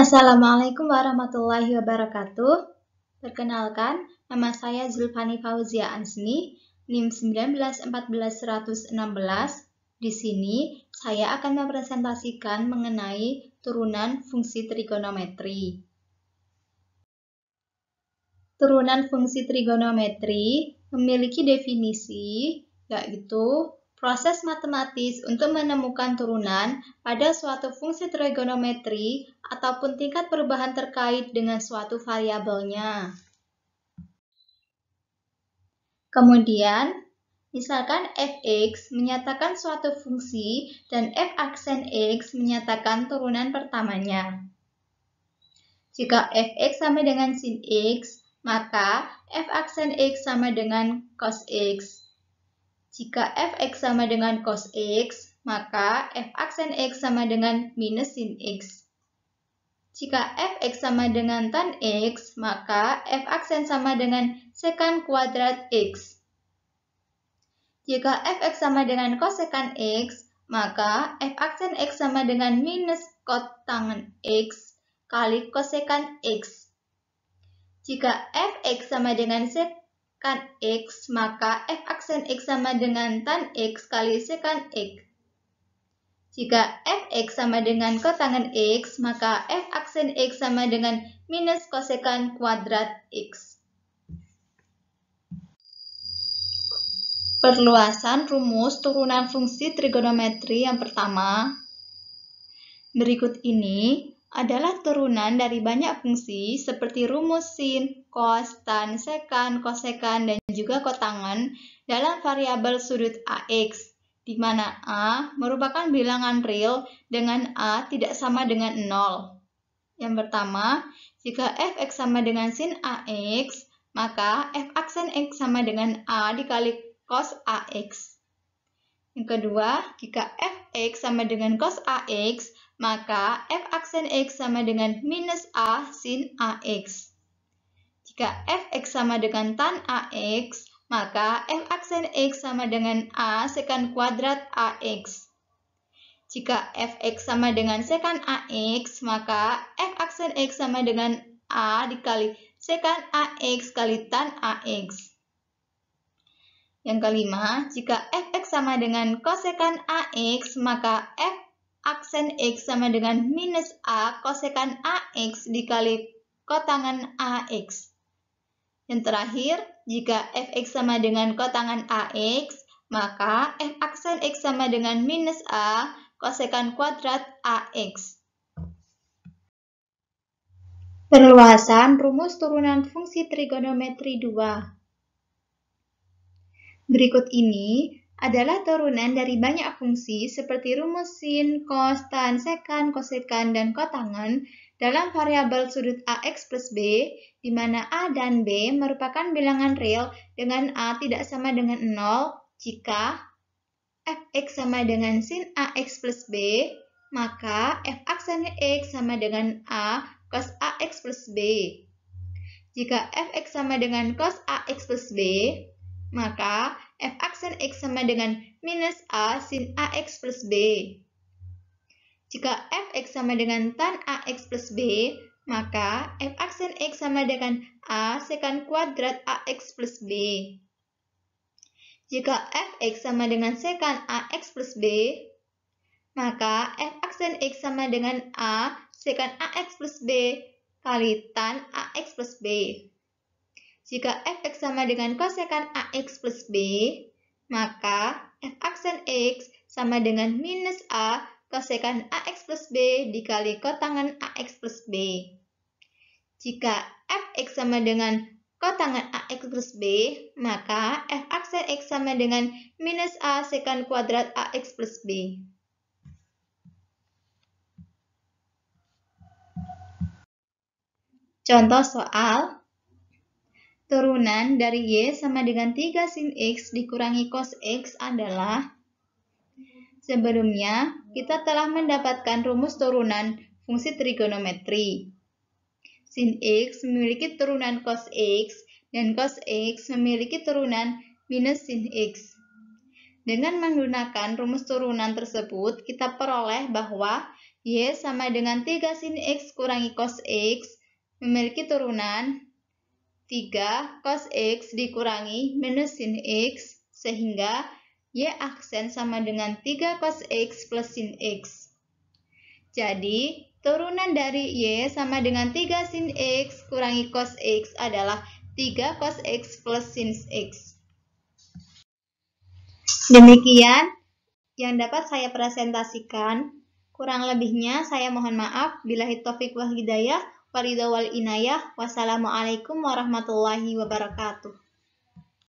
Assalamualaikum warahmatullahi wabarakatuh. Perkenalkan, nama saya Zulfani Fauzia Ansni, NIM 1914116. Di sini, saya akan mempresentasikan mengenai turunan fungsi trigonometri. Turunan fungsi trigonometri memiliki definisi, yaitu proses matematis untuk menemukan turunan pada suatu fungsi trigonometri ataupun tingkat perubahan terkait dengan suatu variabelnya. Kemudian, misalkan fx menyatakan suatu fungsi dan f aksen x menyatakan turunan pertamanya. Jika fx sama dengan sin x, maka f aksen x sama dengan cos x. Jika fx sama dengan cos x, maka f aksen x sama dengan minus sin x. Jika fx sama dengan tan x, maka f aksen sama dengan sekan kuadrat x. Jika fx sama dengan kosekan x, maka f aksen x sama dengan minus cot tangan x kali kosekan x. Jika fx sama dengan sekan kan X, maka F aksen X sama dengan tan X kali sekan X. Jika f x sama dengan kotangan X, maka F aksen X sama dengan minus kosekan kuadrat X. Perluasan rumus turunan fungsi trigonometri yang pertama. Berikut ini adalah turunan dari banyak fungsi seperti rumus sin, cos, tan, sekan, kosekan, dan juga kotangan dalam variabel sudut AX, di mana A merupakan bilangan real dengan A tidak sama dengan 0. Yang pertama, jika fx sama dengan sin AX, maka f aksen x sama dengan A dikali cos AX. Yang kedua, jika fx sama dengan cos AX, maka f aksen x sama dengan minus a sin ax. Jika f x sama dengan tan ax, maka f aksen x sama dengan a sekan kuadrat ax. Jika f x sama dengan sekan ax, maka f aksen x sama dengan a dikali sekan ax kali tan ax. Yang kelima, jika fx sama dengan kosekan ax, maka f aksen X sama dengan minus A kosekan AX dikali kotangan AX. Yang terakhir, jika Fx sama dengan kotangan AX, maka F aksen X sama dengan minus A kosekan kuadrat AX. Perluasan rumus turunan fungsi trigonometri 2 Berikut ini adalah turunan dari banyak fungsi seperti rumus sin, cos, tan, sekan, kosekan, dan kotangan dalam variabel sudut AX plus B, di mana A dan B merupakan bilangan real dengan A tidak sama dengan 0 jika Fx sama dengan sin AX plus B, maka F aksen X sama dengan A cos AX plus B. Jika Fx sama dengan cos AX plus B, maka f aksen x sama dengan minus a sin ax plus b. Jika f x sama dengan tan ax plus b, maka f aksen x sama dengan a sekan kuadrat ax plus b. Jika f x sama dengan sekan ax plus b, maka f aksen x sama dengan a sekan ax plus b kali tan ax plus b. Jika fx sama dengan kosekan ax plus b, maka f aksen x sama dengan minus a kosekan ax plus b dikali kotangan ax plus b. Jika fx sama dengan kotangan ax plus b, maka f aksen x sama dengan minus a sekan kuadrat ax plus b. Contoh soal Turunan dari Y sama dengan 3 sin X dikurangi cos X adalah Sebelumnya, kita telah mendapatkan rumus turunan fungsi trigonometri. Sin X memiliki turunan cos X dan cos X memiliki turunan minus sin X. Dengan menggunakan rumus turunan tersebut, kita peroleh bahwa Y sama dengan 3 sin X kurangi cos X memiliki turunan 3 cos X dikurangi minus sin X sehingga Y aksen sama dengan 3 cos X plus sin X. Jadi, turunan dari Y sama dengan 3 sin X kurangi cos X adalah 3 cos X plus sin X. Demikian yang dapat saya presentasikan. Kurang lebihnya saya mohon maaf. Bila hitafiq wal inayah. Wassalamualaikum warahmatullahi wabarakatuh.